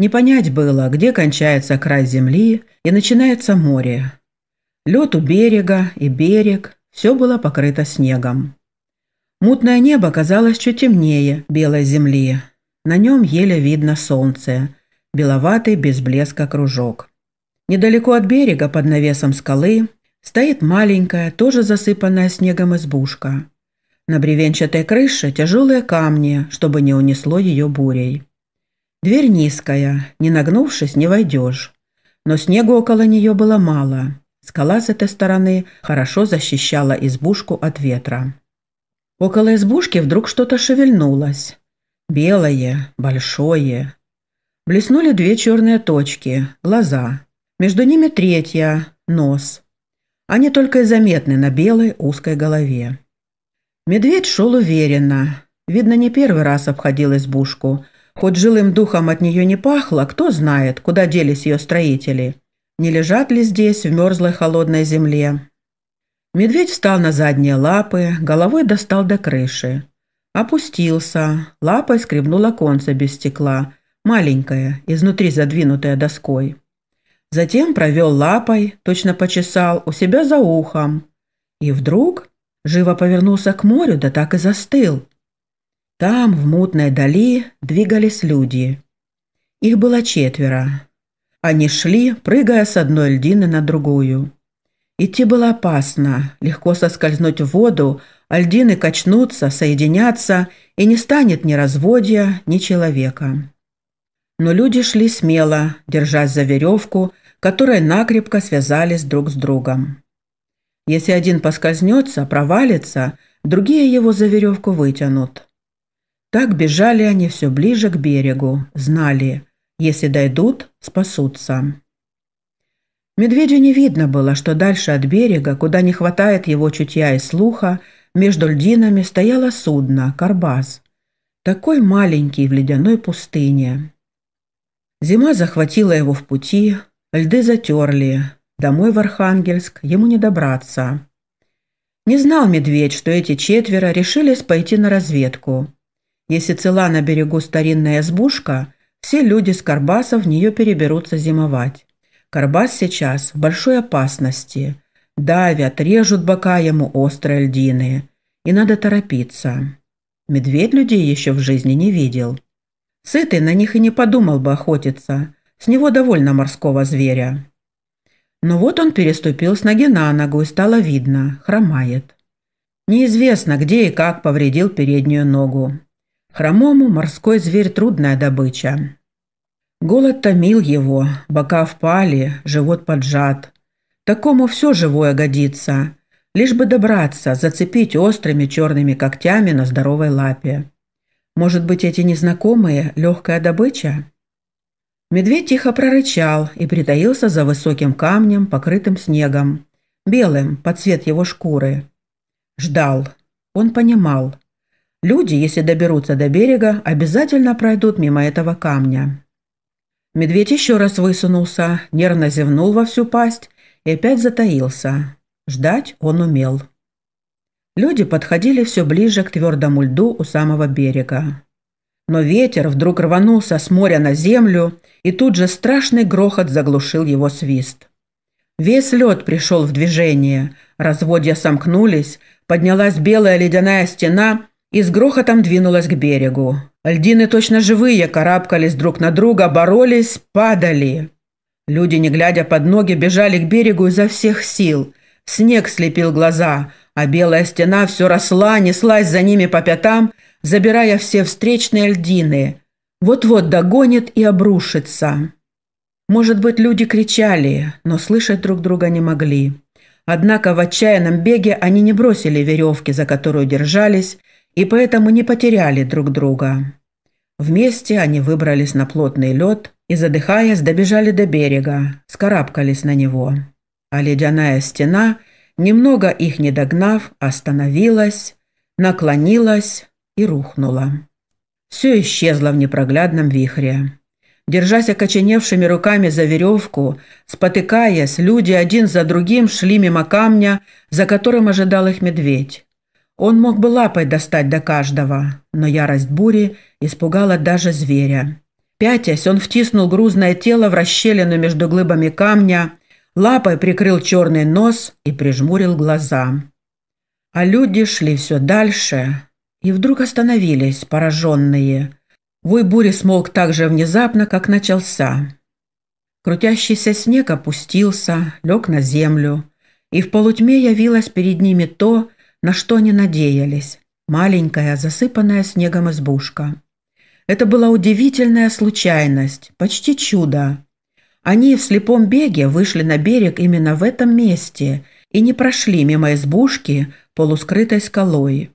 Не понять было, где кончается край земли и начинается море. Лед у берега и берег – все было покрыто снегом. Мутное небо казалось чуть темнее белой земли. На нем еле видно солнце, беловатый без блеска кружок. Недалеко от берега, под навесом скалы, стоит маленькая, тоже засыпанная снегом избушка. На бревенчатой крыше тяжелые камни, чтобы не унесло ее бурей. Дверь низкая, не нагнувшись, не войдешь. Но снега около нее было мало. Скала с этой стороны хорошо защищала избушку от ветра. Около избушки вдруг что-то шевельнулось. Белое, большое. Блеснули две черные точки, глаза. Между ними третья, нос. Они только и заметны на белой узкой голове. Медведь шел уверенно. Видно, не первый раз обходил избушку, Хоть жилым духом от нее не пахло, кто знает, куда делись ее строители. Не лежат ли здесь в мерзлой холодной земле? Медведь встал на задние лапы, головой достал до крыши. Опустился, лапой скребнула конца без стекла, маленькая, изнутри задвинутая доской. Затем провел лапой, точно почесал, у себя за ухом. И вдруг живо повернулся к морю, да так и застыл – там, в мутной дали, двигались люди. Их было четверо. Они шли, прыгая с одной льдины на другую. Идти было опасно, легко соскользнуть в воду, а льдины качнутся, соединятся, и не станет ни разводья, ни человека. Но люди шли смело, держась за веревку, которой накрепко связались друг с другом. Если один поскользнется, провалится, другие его за веревку вытянут. Так бежали они все ближе к берегу, знали, если дойдут, спасутся. Медведю не видно было, что дальше от берега, куда не хватает его чутья и слуха, между льдинами стояло судно «Карбаз». Такой маленький в ледяной пустыне. Зима захватила его в пути, льды затерли. Домой в Архангельск ему не добраться. Не знал медведь, что эти четверо решились пойти на разведку. Если цела на берегу старинная избушка, все люди с Карбаса в нее переберутся зимовать. Карбас сейчас в большой опасности. Давят, режут бока ему острые льдины. И надо торопиться. Медведь людей еще в жизни не видел. Сытый на них и не подумал бы охотиться. С него довольно морского зверя. Но вот он переступил с ноги на ногу и стало видно – хромает. Неизвестно, где и как повредил переднюю ногу. Хромому морской зверь трудная добыча. Голод томил его, бока впали, живот поджат. Такому все живое годится, лишь бы добраться, зацепить острыми черными когтями на здоровой лапе. Может быть, эти незнакомые – легкая добыча? Медведь тихо прорычал и притаился за высоким камнем, покрытым снегом, белым, под цвет его шкуры. Ждал. Он понимал. Люди, если доберутся до берега, обязательно пройдут мимо этого камня. Медведь еще раз высунулся, нервно зевнул во всю пасть и опять затаился. Ждать он умел. Люди подходили все ближе к твердому льду у самого берега. Но ветер вдруг рванулся с моря на землю, и тут же страшный грохот заглушил его свист. Весь лед пришел в движение, разводья сомкнулись, поднялась белая ледяная стена, и с грохотом двинулась к берегу. Льдины точно живые карабкались друг на друга, боролись, падали. Люди, не глядя под ноги, бежали к берегу изо всех сил. Снег слепил глаза, а белая стена все росла, неслась за ними по пятам, забирая все встречные льдины. Вот-вот догонит и обрушится. Может быть, люди кричали, но слышать друг друга не могли. Однако в отчаянном беге они не бросили веревки, за которую держались, и поэтому не потеряли друг друга. Вместе они выбрались на плотный лед и, задыхаясь, добежали до берега, скарабкались на него. А ледяная стена, немного их не догнав, остановилась, наклонилась и рухнула. Все исчезло в непроглядном вихре. Держась окоченевшими руками за веревку, спотыкаясь, люди один за другим шли мимо камня, за которым ожидал их медведь. Он мог бы лапой достать до каждого, но ярость бури испугала даже зверя. Пятясь, он втиснул грузное тело в расщелину между глыбами камня, лапой прикрыл черный нос и прижмурил глаза. А люди шли все дальше и вдруг остановились, пораженные. Вой бури смолк так же внезапно, как начался. Крутящийся снег опустился, лег на землю, и в полутьме явилось перед ними то, на что они надеялись. Маленькая, засыпанная снегом избушка. Это была удивительная случайность, почти чудо. Они в слепом беге вышли на берег именно в этом месте и не прошли мимо избушки, полускрытой скалой.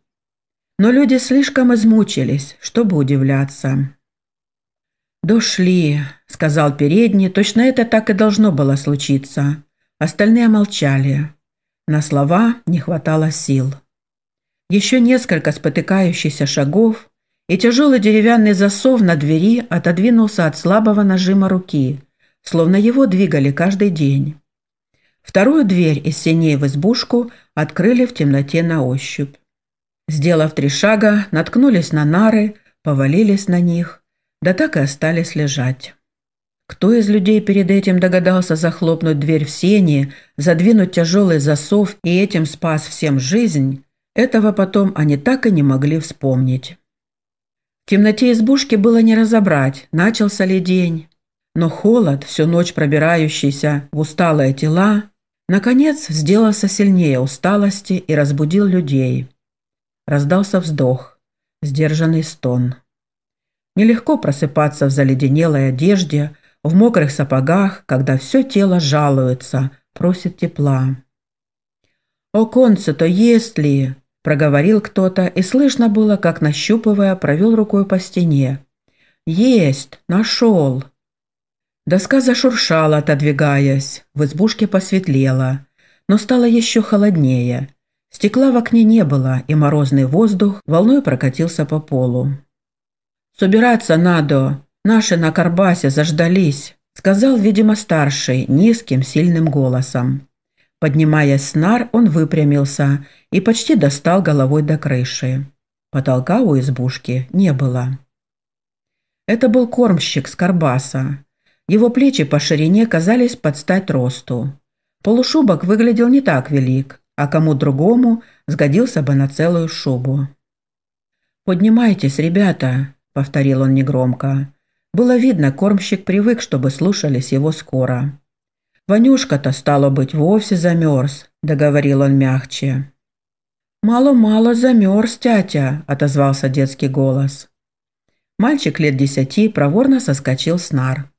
Но люди слишком измучились, чтобы удивляться. «Дошли», — сказал передний, — «точно это так и должно было случиться». Остальные молчали. На слова не хватало сил. Еще несколько спотыкающихся шагов, и тяжелый деревянный засов на двери отодвинулся от слабого нажима руки, словно его двигали каждый день. Вторую дверь из синей в избушку открыли в темноте на ощупь. Сделав три шага, наткнулись на нары, повалились на них, да так и остались лежать. Кто из людей перед этим догадался захлопнуть дверь в сене, задвинуть тяжелый засов и этим спас всем жизнь, этого потом они так и не могли вспомнить. В темноте избушки было не разобрать, начался ли день. Но холод, всю ночь пробирающийся в усталые тела, наконец сделался сильнее усталости и разбудил людей. Раздался вздох, сдержанный стон. Нелегко просыпаться в заледенелой одежде, в мокрых сапогах, когда все тело жалуется, просит тепла. «О, конце-то есть ли?» – проговорил кто-то, и слышно было, как, нащупывая, провел рукой по стене. «Есть! Нашел!» Доска зашуршала, отодвигаясь. В избушке посветлело, но стало еще холоднее. Стекла в окне не было, и морозный воздух волной прокатился по полу. «Собираться надо!» Наши на Карбасе заждались», – сказал, видимо, старший, низким, сильным голосом. Поднимаясь с нар, он выпрямился и почти достал головой до крыши. Потолка у избушки не было. Это был кормщик с Карбаса. Его плечи по ширине казались под стать росту. Полушубок выглядел не так велик, а кому другому сгодился бы на целую шубу. «Поднимайтесь, ребята», – повторил он негромко. Было видно, кормщик привык, чтобы слушались его скоро. «Ванюшка-то, стало быть, вовсе замерз», – договорил он мягче. «Мало-мало замерз, тятя», – отозвался детский голос. Мальчик лет десяти проворно соскочил с нар.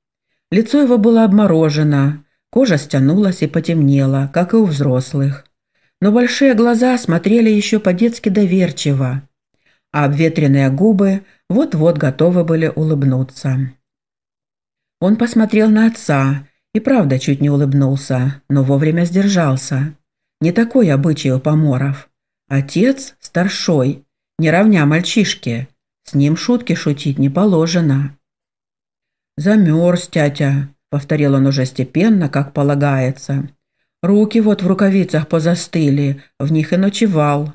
Лицо его было обморожено, кожа стянулась и потемнела, как и у взрослых. Но большие глаза смотрели еще по-детски доверчиво, а обветренные губы – вот-вот готовы были улыбнуться. Он посмотрел на отца и правда чуть не улыбнулся, но вовремя сдержался. Не такой обычай у поморов. Отец старшой, не равня мальчишке. С ним шутки шутить не положено. «Замерз, тятя», — повторил он уже степенно, как полагается. «Руки вот в рукавицах позастыли, в них и ночевал.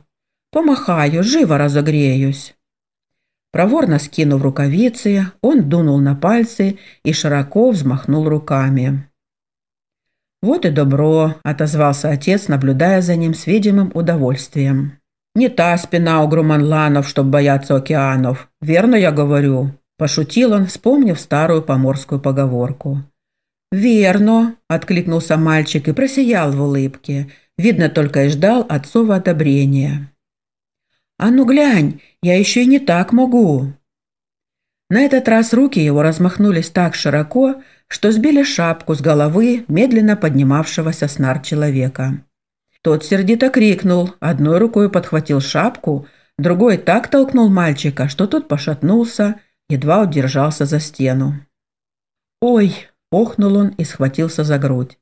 Помахаю, живо разогреюсь». Проворно скинув рукавицы, он дунул на пальцы и широко взмахнул руками. «Вот и добро», – отозвался отец, наблюдая за ним с видимым удовольствием. «Не та спина у Груманланов, чтоб бояться океанов. Верно я говорю?» – пошутил он, вспомнив старую поморскую поговорку. «Верно», – откликнулся мальчик и просиял в улыбке. Видно, только и ждал отцова одобрения. «А ну глянь, я еще и не так могу!» На этот раз руки его размахнулись так широко, что сбили шапку с головы медленно поднимавшегося с нар человека. Тот сердито крикнул, одной рукой подхватил шапку, другой так толкнул мальчика, что тот пошатнулся, едва удержался за стену. «Ой!» – охнул он и схватился за грудь.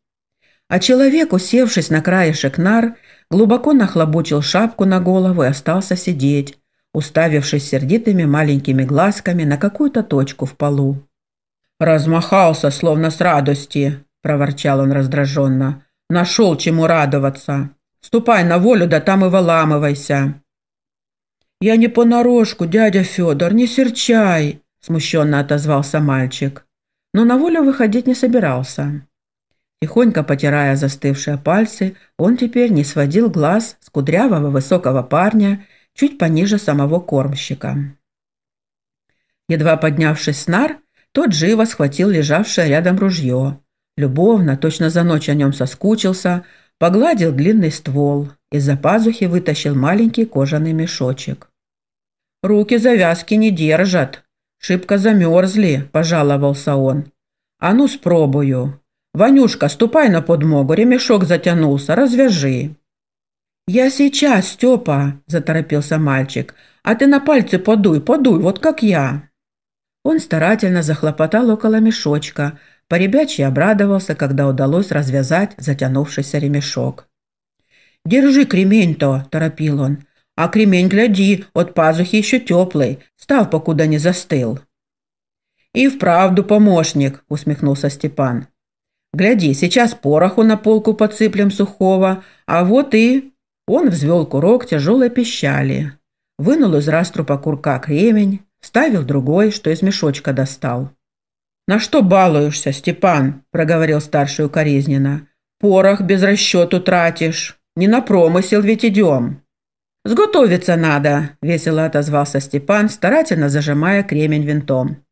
А человек, усевшись на краешек нар, глубоко нахлобучил шапку на голову и остался сидеть, уставившись сердитыми маленькими глазками на какую-то точку в полу. «Размахался, словно с радости», – проворчал он раздраженно. «Нашел, чему радоваться. Ступай на волю, да там и воламывайся." «Я не понарошку, дядя Федор, не серчай», – смущенно отозвался мальчик. Но на волю выходить не собирался. Тихонько потирая застывшие пальцы, он теперь не сводил глаз с кудрявого высокого парня чуть пониже самого кормщика. Едва поднявшись с нар, тот живо схватил лежавшее рядом ружье. Любовно, точно за ночь о нем соскучился, погладил длинный ствол. Из-за пазухи вытащил маленький кожаный мешочек. «Руки завязки не держат. Шибко замерзли», – пожаловался он. «А ну, спробую». Ванюшка, ступай на подмогу, ремешок затянулся, развяжи. «Я сейчас, Степа!» – заторопился мальчик. «А ты на пальцы подуй, подуй, вот как я!» Он старательно захлопотал около мешочка. Поребячий обрадовался, когда удалось развязать затянувшийся ремешок. «Держи кремень-то!» – торопил он. «А кремень, гляди, от пазухи еще теплый. Став, покуда не застыл». «И вправду помощник!» – усмехнулся Степан. Гляди, сейчас пороху на полку подсыплем сухого, а вот и...» Он взвел курок тяжелой пищали, вынул из раструпа курка кремень, ставил другой, что из мешочка достал. «На что балуешься, Степан?» – проговорил старший укоризненно. «Порох без расчету тратишь. Не на промысел ведь идем». «Сготовиться надо», – весело отозвался Степан, старательно зажимая кремень винтом.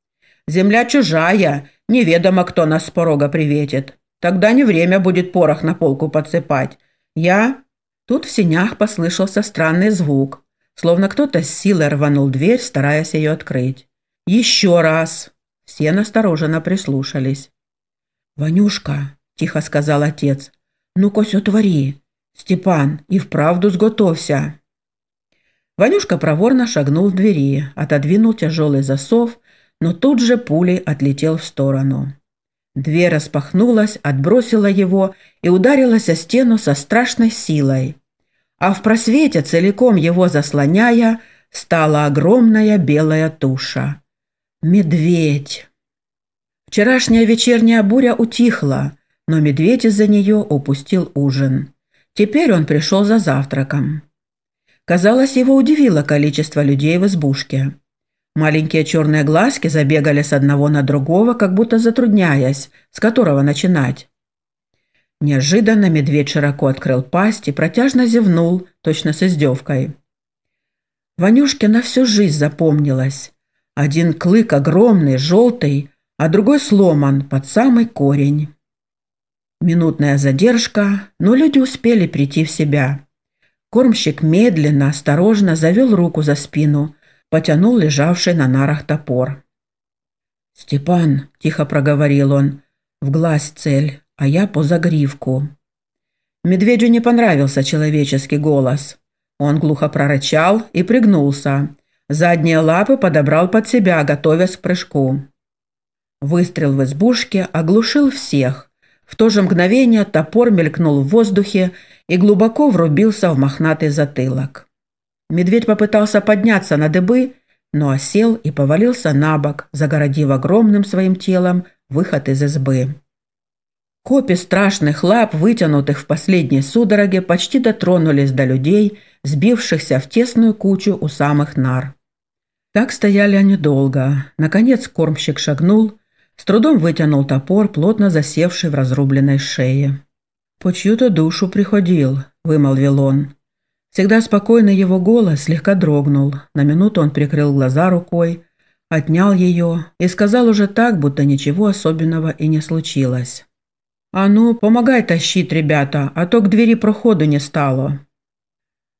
«Земля чужая, Неведомо, кто нас с порога приветит. Тогда не время будет порох на полку подсыпать. Я...» Тут в синях послышался странный звук, словно кто-то с силой рванул дверь, стараясь ее открыть. «Еще раз!» Все настороженно прислушались. «Ванюшка», – тихо сказал отец, – «ну-ка сотвори. Степан, и вправду сготовься». Ванюшка проворно шагнул в двери, отодвинул тяжелый засов но тут же пулей отлетел в сторону. Дверь распахнулась, отбросила его и ударилась о стену со страшной силой. А в просвете, целиком его заслоняя, стала огромная белая туша. Медведь! Вчерашняя вечерняя буря утихла, но медведь из-за нее упустил ужин. Теперь он пришел за завтраком. Казалось, его удивило количество людей в избушке. Маленькие черные глазки забегали с одного на другого, как будто затрудняясь, с которого начинать. Неожиданно медведь широко открыл пасть и протяжно зевнул, точно с издевкой. Ванюшке на всю жизнь запомнилось. Один клык огромный, желтый, а другой сломан под самый корень. Минутная задержка, но люди успели прийти в себя. Кормщик медленно, осторожно завел руку за спину – потянул лежавший на нарах топор. «Степан», – тихо проговорил он, – «в глаз цель, а я по загривку». Медведю не понравился человеческий голос. Он глухо прорычал и пригнулся. Задние лапы подобрал под себя, готовясь к прыжку. Выстрел в избушке оглушил всех. В то же мгновение топор мелькнул в воздухе и глубоко врубился в мохнатый затылок. Медведь попытался подняться на дыбы, но осел и повалился на бок, загородив огромным своим телом выход из избы. Копи страшных лап, вытянутых в последней судороге, почти дотронулись до людей, сбившихся в тесную кучу у самых нар. Так стояли они долго. Наконец кормщик шагнул, с трудом вытянул топор, плотно засевший в разрубленной шее. «По чью-то душу приходил», — вымолвил он. Всегда спокойно его голос слегка дрогнул. На минуту он прикрыл глаза рукой, отнял ее и сказал уже так, будто ничего особенного и не случилось. «А ну, помогай тащить, ребята, а то к двери проходу не стало».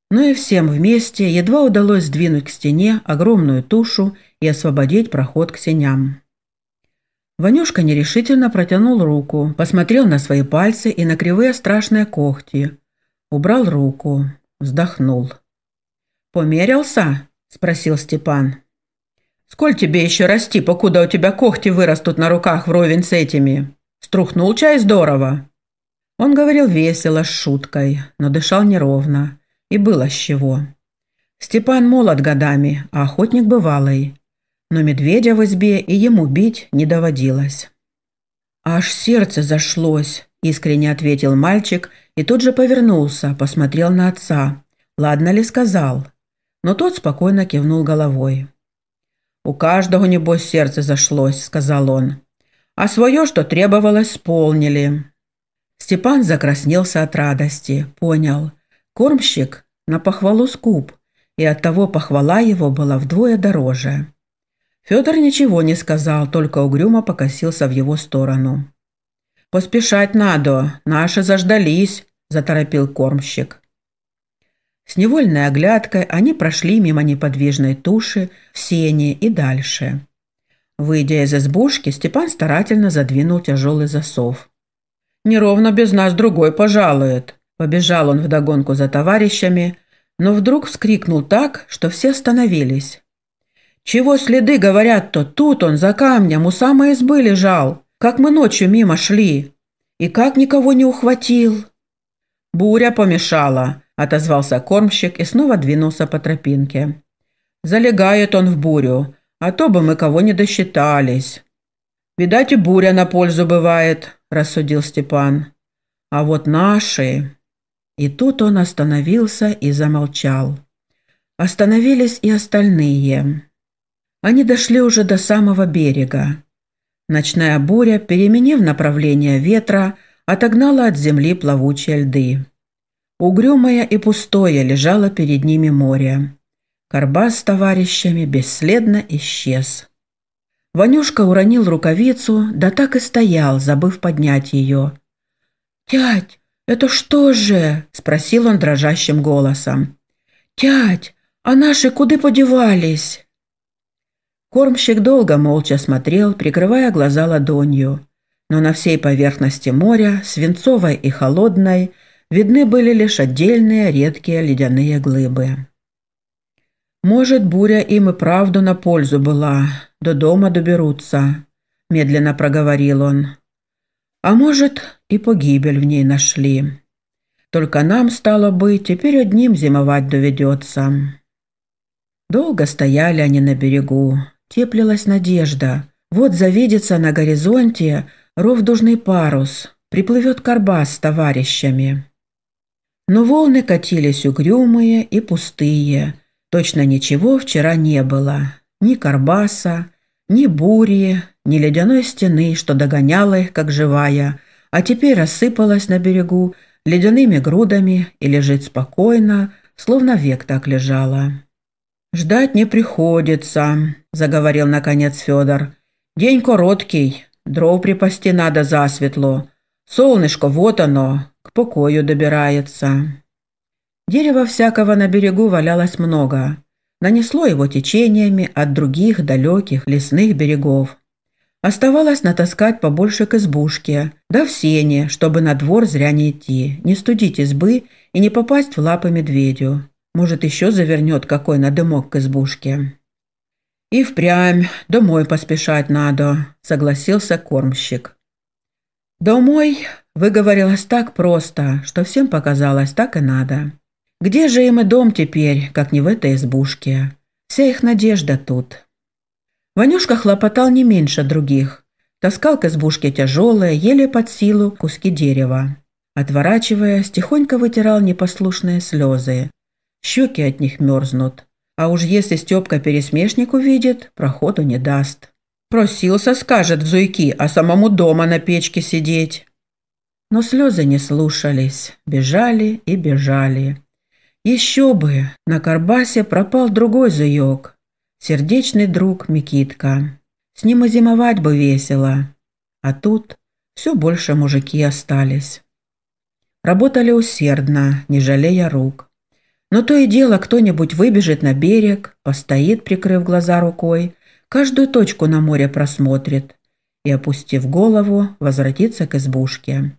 Ну и всем вместе едва удалось сдвинуть к стене огромную тушу и освободить проход к сеням. Ванюшка нерешительно протянул руку, посмотрел на свои пальцы и на кривые страшные когти. Убрал руку вздохнул. «Померился?» – спросил Степан. «Сколь тебе еще расти, покуда у тебя когти вырастут на руках вровень с этими? Струхнул чай здорово!» Он говорил весело, с шуткой, но дышал неровно. И было с чего. Степан молод годами, а охотник бывалый. Но медведя в избе и ему бить не доводилось. Аж сердце зашлось. – искренне ответил мальчик и тут же повернулся, посмотрел на отца. «Ладно ли сказал?» Но тот спокойно кивнул головой. «У каждого, небось, сердце зашлось», – сказал он. «А свое, что требовалось, исполнили». Степан закраснелся от радости, понял. Кормщик на похвалу скуп, и оттого похвала его была вдвое дороже. Федор ничего не сказал, только угрюмо покосился в его сторону. «Поспешать надо, наши заждались», – заторопил кормщик. С невольной оглядкой они прошли мимо неподвижной туши, в сене и дальше. Выйдя из избушки, Степан старательно задвинул тяжелый засов. «Неровно без нас другой пожалует», – побежал он вдогонку за товарищами, но вдруг вскрикнул так, что все остановились. «Чего следы, говорят-то, тут он за камнем у самой избы лежал!» Как мы ночью мимо шли. И как никого не ухватил». «Буря помешала», – отозвался кормщик и снова двинулся по тропинке. «Залегает он в бурю, а то бы мы кого не досчитались». «Видать, и буря на пользу бывает», – рассудил Степан. «А вот наши...» И тут он остановился и замолчал. Остановились и остальные. Они дошли уже до самого берега. Ночная буря, переменив направление ветра, отогнала от земли плавучие льды. Угрюмое и пустое лежало перед ними море. Карбас с товарищами бесследно исчез. Ванюшка уронил рукавицу, да так и стоял, забыв поднять ее. «Тять, это что же?» – спросил он дрожащим голосом. «Тять, а наши куды подевались?» Кормщик долго молча смотрел, прикрывая глаза ладонью. Но на всей поверхности моря, свинцовой и холодной, видны были лишь отдельные редкие ледяные глыбы. «Может, буря им и правду на пользу была. До дома доберутся», – медленно проговорил он. «А может, и погибель в ней нашли. Только нам, стало бы теперь одним зимовать доведется». Долго стояли они на берегу, Теплилась надежда. Вот завидится на горизонте ровдужный парус, приплывет карбас с товарищами. Но волны катились угрюмые и пустые. Точно ничего вчера не было. Ни карбаса, ни бури, ни ледяной стены, что догоняла их, как живая, а теперь рассыпалась на берегу ледяными грудами и лежит спокойно, словно век так лежала. «Ждать не приходится», заговорил наконец Федор. День короткий, дров припасти надо засветло. Солнышко, вот оно, к покою добирается. Дерева всякого на берегу валялось много. Нанесло его течениями от других далеких лесных берегов. Оставалось натаскать побольше к избушке, да в сене, чтобы на двор зря не идти, не студить избы и не попасть в лапы медведю. Может, еще завернет какой на дымок к избушке. «И впрямь, домой поспешать надо», — согласился кормщик. «Домой» выговорилось так просто, что всем показалось, так и надо. Где же им и дом теперь, как не в этой избушке? Вся их надежда тут. Ванюшка хлопотал не меньше других. Таскал к избушке тяжелые, еле под силу куски дерева. Отворачиваясь, тихонько вытирал непослушные слезы. Щеки от них мерзнут. А уж если Степка пересмешник увидит, проходу не даст. Просился, скажет, в зуйки, а самому дома на печке сидеть. Но слезы не слушались, бежали и бежали. Еще бы, на Карбасе пропал другой зуек, сердечный друг Микитка. С ним и зимовать бы весело. А тут все больше мужики остались. Работали усердно, не жалея рук. Но то и дело кто-нибудь выбежит на берег, постоит, прикрыв глаза рукой, каждую точку на море просмотрит и, опустив голову, возвратится к избушке.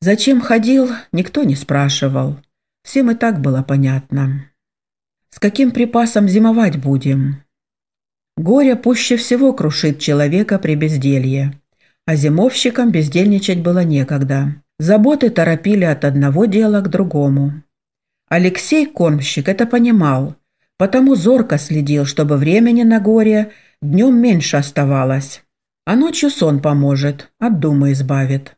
Зачем ходил, никто не спрашивал. Всем и так было понятно. С каким припасом зимовать будем? Горе пуще всего крушит человека при безделье. А зимовщикам бездельничать было некогда. Заботы торопили от одного дела к другому. Алексей Кормщик это понимал, потому зорко следил, чтобы времени на горе днем меньше оставалось. А ночью сон поможет, от думы избавит.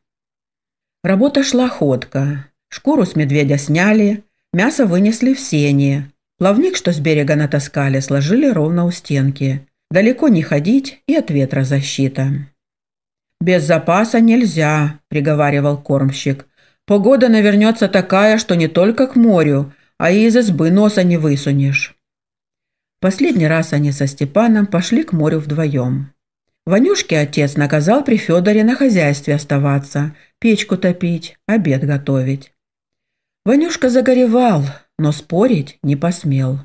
Работа шла ходко. Шкуру с медведя сняли, мясо вынесли в сени. Плавник, что с берега натаскали, сложили ровно у стенки. Далеко не ходить и от ветра защита. «Без запаса нельзя», – приговаривал кормщик. Погода навернется такая, что не только к морю, а и из избы носа не высунешь. Последний раз они со Степаном пошли к морю вдвоем. Ванюшке отец наказал при Федоре на хозяйстве оставаться, печку топить, обед готовить. Ванюшка загоревал, но спорить не посмел.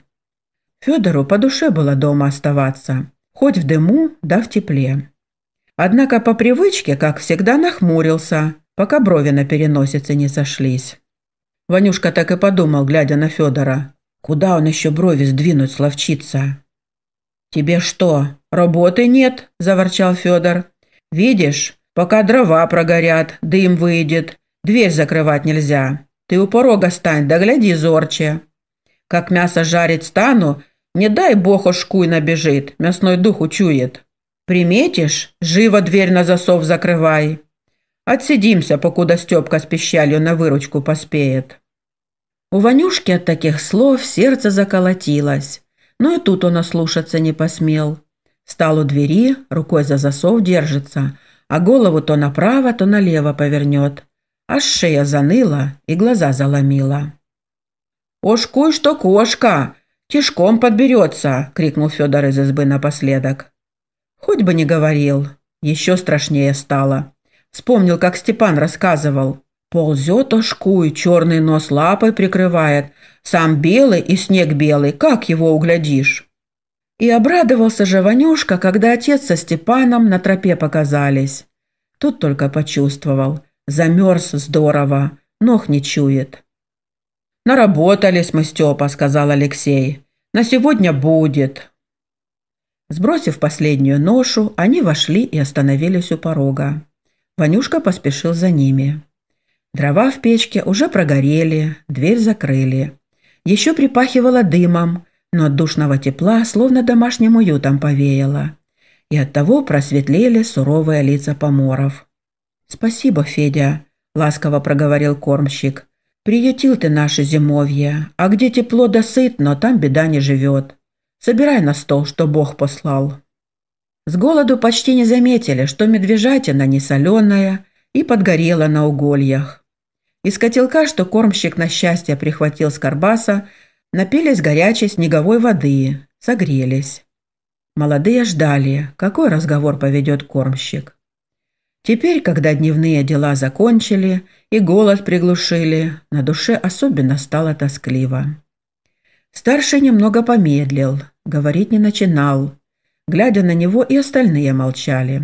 Федору по душе было дома оставаться, хоть в дыму, да в тепле. Однако по привычке, как всегда, нахмурился, пока брови на переносице не сошлись. Ванюшка так и подумал, глядя на Федора. Куда он еще брови сдвинуть, словчится? «Тебе что, работы нет?» – заворчал Федор. «Видишь, пока дрова прогорят, дым выйдет, дверь закрывать нельзя. Ты у порога стань, да гляди зорче. Как мясо жарить стану, не дай бог уж куй набежит, мясной дух учует. Приметишь, живо дверь на засов закрывай». Отсидимся, покуда Степка с пищалью на выручку поспеет». У Ванюшки от таких слов сердце заколотилось, но и тут он ослушаться не посмел. Стал у двери, рукой за засов держится, а голову то направо, то налево повернет. Аж шея заныла и глаза заломила. «Ошкуй, что кошка! Тишком подберется!» — крикнул Федор из избы напоследок. Хоть бы не говорил, еще страшнее стало. Вспомнил, как Степан рассказывал. Ползет, ошкует, черный нос лапой прикрывает. Сам белый и снег белый, как его углядишь? И обрадовался же Ванюшка, когда отец со Степаном на тропе показались. Тут только почувствовал. Замерз здорово, ног не чует. «Наработались мы, Степа», — сказал Алексей. «На сегодня будет». Сбросив последнюю ношу, они вошли и остановились у порога. Ванюшка поспешил за ними. Дрова в печке уже прогорели, дверь закрыли. Еще припахивало дымом, но от душного тепла словно домашним уютом повеяло. И оттого просветлели суровые лица поморов. «Спасибо, Федя», – ласково проговорил кормщик. «Приютил ты наше зимовье, а где тепло да сытно, там беда не живет. Собирай на стол, что Бог послал». С голоду почти не заметили, что медвежатина не соленая и подгорела на угольях. Из котелка, что кормщик на счастье прихватил с карбаса, напились горячей снеговой воды, согрелись. Молодые ждали, какой разговор поведет кормщик. Теперь, когда дневные дела закончили и голод приглушили, на душе особенно стало тоскливо. Старший немного помедлил, говорить не начинал, Глядя на него, и остальные молчали.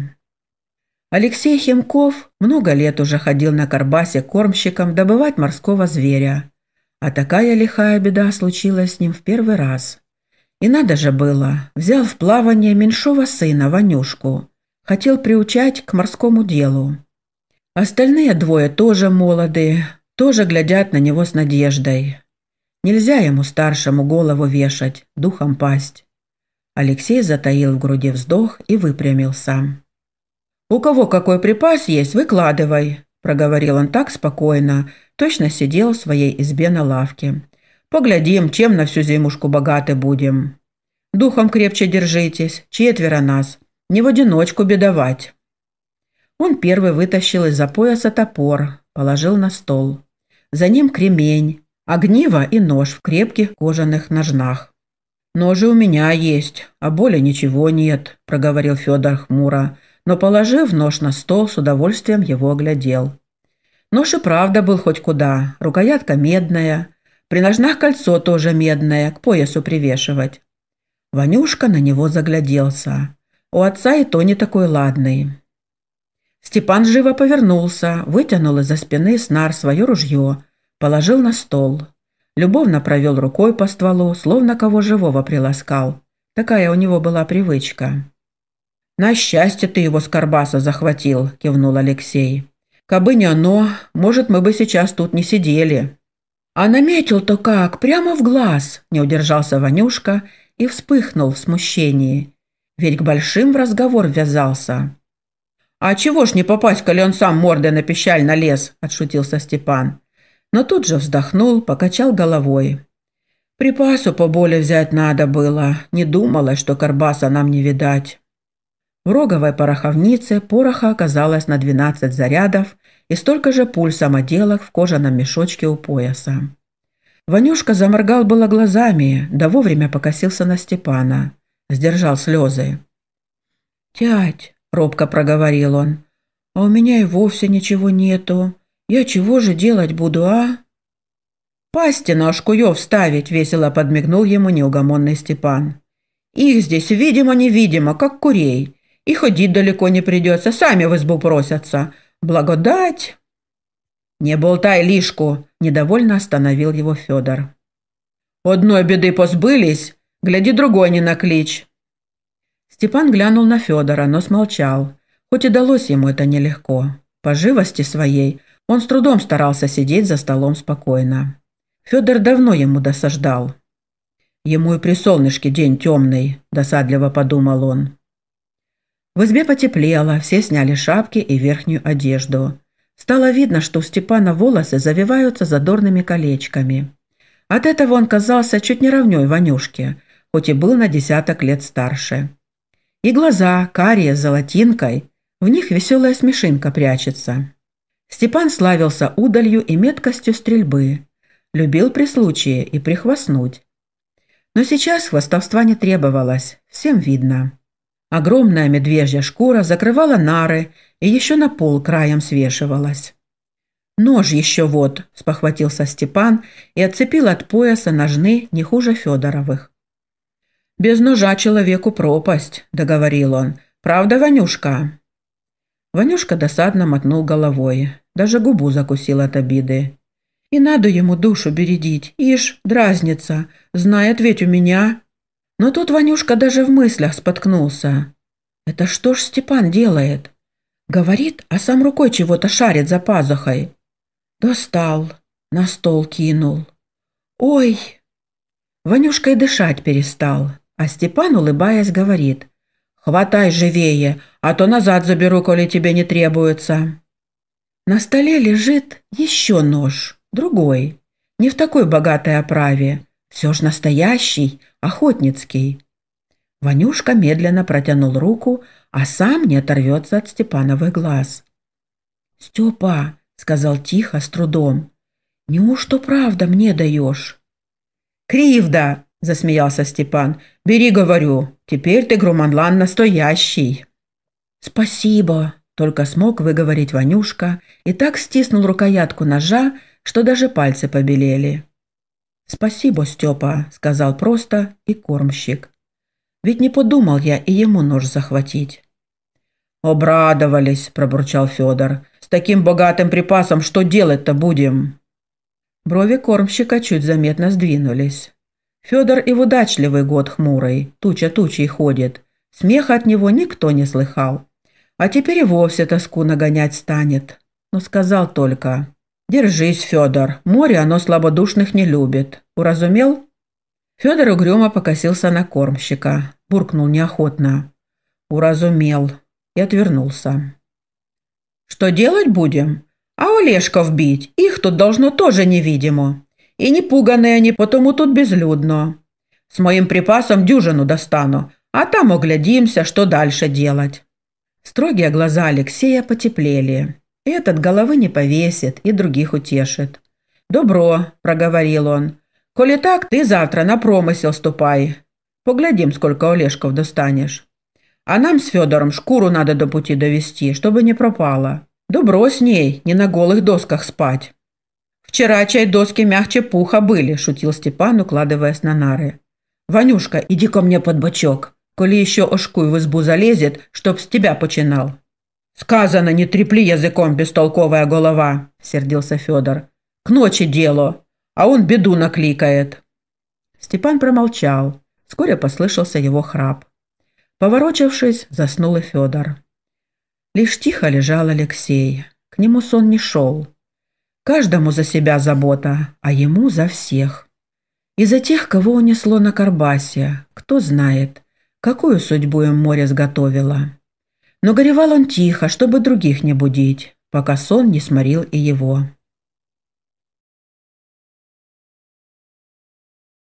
Алексей Химков много лет уже ходил на Карбасе кормщиком добывать морского зверя. А такая лихая беда случилась с ним в первый раз. И надо же было, взял в плавание меньшого сына, Ванюшку. Хотел приучать к морскому делу. Остальные двое тоже молоды, тоже глядят на него с надеждой. Нельзя ему старшему голову вешать, духом пасть. Алексей затаил в груди вздох и выпрямился. «У кого какой припас есть, выкладывай», – проговорил он так спокойно, точно сидел в своей избе на лавке. «Поглядим, чем на всю зимушку богаты будем. Духом крепче держитесь, четверо нас, не в одиночку бедовать». Он первый вытащил из-за пояса топор, положил на стол. За ним кремень, огниво и нож в крепких кожаных ножнах. «Ножи у меня есть, а боли ничего нет», – проговорил Федор хмуро, но, положив нож на стол, с удовольствием его оглядел. Нож и правда был хоть куда, рукоятка медная, при ножнах кольцо тоже медное, к поясу привешивать. Ванюшка на него загляделся. У отца и то не такой ладный. Степан живо повернулся, вытянул из-за спины снар свое ружье, положил на стол – Любовно провел рукой по стволу, словно кого живого приласкал. Такая у него была привычка. «На счастье ты его с карбаса захватил», – кивнул Алексей. «Кабы не оно, может, мы бы сейчас тут не сидели». «А наметил-то как, прямо в глаз!» – не удержался Ванюшка и вспыхнул в смущении. Ведь к большим в разговор ввязался. «А чего ж не попасть, коли он сам мордой на пищаль налез?» – отшутился Степан но тут же вздохнул, покачал головой. «Припасу поболее взять надо было. Не думала, что карбаса нам не видать». В роговой пороховнице пороха оказалось на 12 зарядов и столько же пуль самоделок в кожаном мешочке у пояса. Ванюшка заморгал было глазами, да вовремя покосился на Степана. Сдержал слезы. «Тять», — робко проговорил он, — «а у меня и вовсе ничего нету. Я чего же делать буду, а?» «Пасти ножку ее вставить!» – весело подмигнул ему неугомонный Степан. «Их здесь видимо-невидимо, как курей. И ходить далеко не придется, сами в избу просятся. Благодать!» «Не болтай лишку!» – недовольно остановил его Федор. «Одной беды позбылись, гляди другой не на клич!» Степан глянул на Федора, но смолчал, хоть и далось ему это нелегко. По живости своей – он с трудом старался сидеть за столом спокойно. Федор давно ему досаждал. Ему и при солнышке день темный, досадливо подумал он. В избе потеплело, все сняли шапки и верхнюю одежду. Стало видно, что у Степана волосы завиваются задорными колечками. От этого он казался чуть не равнёй Ванюшке, хоть и был на десяток лет старше. И глаза, карие с золотинкой, в них веселая смешинка прячется. Степан славился удалью и меткостью стрельбы. Любил при случае и прихвастнуть. Но сейчас хвостовства не требовалось, всем видно. Огромная медвежья шкура закрывала нары и еще на пол краем свешивалась. «Нож еще вот!» – спохватился Степан и отцепил от пояса ножны не хуже Федоровых. «Без ножа человеку пропасть», – договорил он. «Правда, Ванюшка?» Ванюшка досадно мотнул головой, даже губу закусил от обиды. «И надо ему душу бередить, ишь, дразнится, знай, ответь у меня». Но тут Ванюшка даже в мыслях споткнулся. «Это что ж Степан делает?» Говорит, а сам рукой чего-то шарит за пазухой. Достал, на стол кинул. «Ой!» Ванюшка и дышать перестал, а Степан, улыбаясь, говорит. «Хватай живее, а то назад заберу, коли тебе не требуется». На столе лежит еще нож, другой, не в такой богатой оправе, все ж настоящий, охотницкий. Ванюшка медленно протянул руку, а сам не оторвется от Степановых глаз. «Степа», — сказал тихо, с трудом, — «неужто правда мне даешь?» «Кривда!» — засмеялся Степан. «Бери, говорю, теперь ты, Груманлан, настоящий!» «Спасибо!» – только смог выговорить Ванюшка и так стиснул рукоятку ножа, что даже пальцы побелели. «Спасибо, Степа», – сказал просто и кормщик. «Ведь не подумал я и ему нож захватить». «Обрадовались», – пробурчал Федор. «С таким богатым припасом что делать-то будем?» Брови кормщика чуть заметно сдвинулись. Федор и в удачливый год хмурый, туча тучей ходит. Смеха от него никто не слыхал. А теперь и вовсе тоску нагонять станет. Но сказал только. «Держись, Федор. Море оно слабодушных не любит. Уразумел?» Федор угрюмо покосился на кормщика. Буркнул неохотно. «Уразумел». И отвернулся. «Что делать будем? А Олешков бить. Их тут должно тоже невидимо. И не пуганые они, потому тут безлюдно. С моим припасом дюжину достану, а там оглядимся, что дальше делать». Строгие глаза Алексея потеплели. Этот головы не повесит и других утешит. «Добро», – проговорил он. «Коли так, ты завтра на промысел ступай. Поглядим, сколько Олешков достанешь. А нам с Федором шкуру надо до пути довести, чтобы не пропала. Добро с ней, не на голых досках спать». «Вчера чай доски мягче пуха были», – шутил Степан, укладываясь на нары. «Ванюшка, иди ко мне под бочок коли еще ошкуй в избу залезет, чтоб с тебя починал». «Сказано, не трепли языком, бестолковая голова!» – сердился Федор. «К ночи дело, а он беду накликает». Степан промолчал. Вскоре послышался его храп. Поворочившись, заснул и Федор. Лишь тихо лежал Алексей. К нему сон не шел. Каждому за себя забота, а ему за всех. И за тех, кого унесло на Карбасе, кто знает какую судьбу им море сготовило. Но горевал он тихо, чтобы других не будить, пока сон не сморил и его.